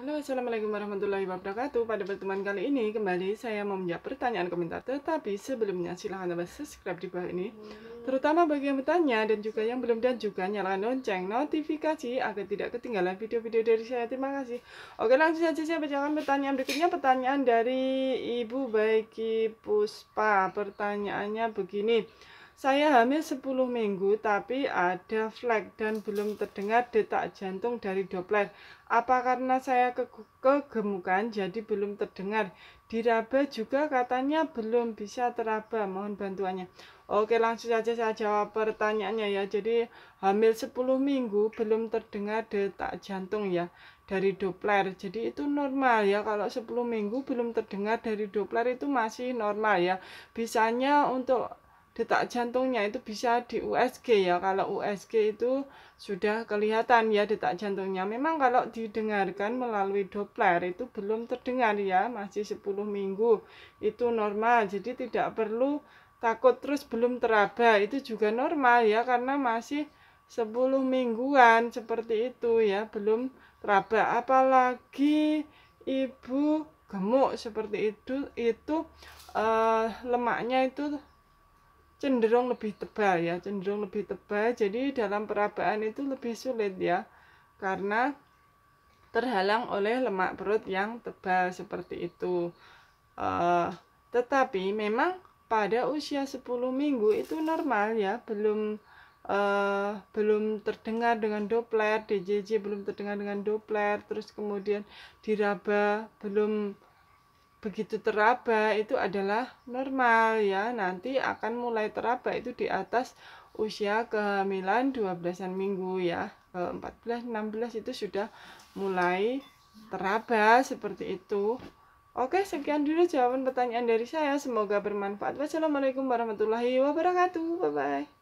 Halo assalamualaikum warahmatullahi wabarakatuh Pada pertemuan kali ini kembali saya mau menjawab pertanyaan komentar Tetapi sebelumnya silahkan tambah subscribe di bawah ini Terutama bagi yang bertanya dan juga yang belum dan juga nyalakan lonceng notifikasi Agar tidak ketinggalan video-video dari saya Terima kasih Oke langsung saja saya bacakan pertanyaan berikutnya Pertanyaan dari Ibu Baiki Puspa Pertanyaannya begini saya hamil 10 minggu tapi ada flag dan belum terdengar detak jantung dari Doppler. Apa karena saya ke kegemukan jadi belum terdengar? Diraba juga katanya belum bisa teraba. Mohon bantuannya. Oke langsung saja saya jawab pertanyaannya ya. Jadi hamil 10 minggu belum terdengar detak jantung ya dari Doppler. Jadi itu normal ya kalau 10 minggu belum terdengar dari Doppler itu masih normal ya. Bisanya untuk detak jantungnya itu bisa di USG ya kalau USG itu sudah kelihatan ya detak jantungnya memang kalau didengarkan melalui Doppler itu belum terdengar ya masih 10 minggu itu normal jadi tidak perlu takut terus belum teraba itu juga normal ya karena masih 10 mingguan seperti itu ya belum teraba apalagi ibu gemuk seperti itu itu uh, lemaknya itu cenderung lebih tebal ya, cenderung lebih tebal. Jadi dalam perabaan itu lebih sulit ya. Karena terhalang oleh lemak perut yang tebal seperti itu. Uh, tetapi memang pada usia 10 minggu itu normal ya, belum uh, belum terdengar dengan Doppler, DJJ belum terdengar dengan Doppler, terus kemudian diraba belum begitu teraba itu adalah normal ya nanti akan mulai teraba itu di atas usia kehamilan 12-an minggu ya ke 14 16 itu sudah mulai teraba seperti itu Oke sekian dulu jawaban pertanyaan dari saya semoga bermanfaat wassalamualaikum warahmatullahi wabarakatuh bye bye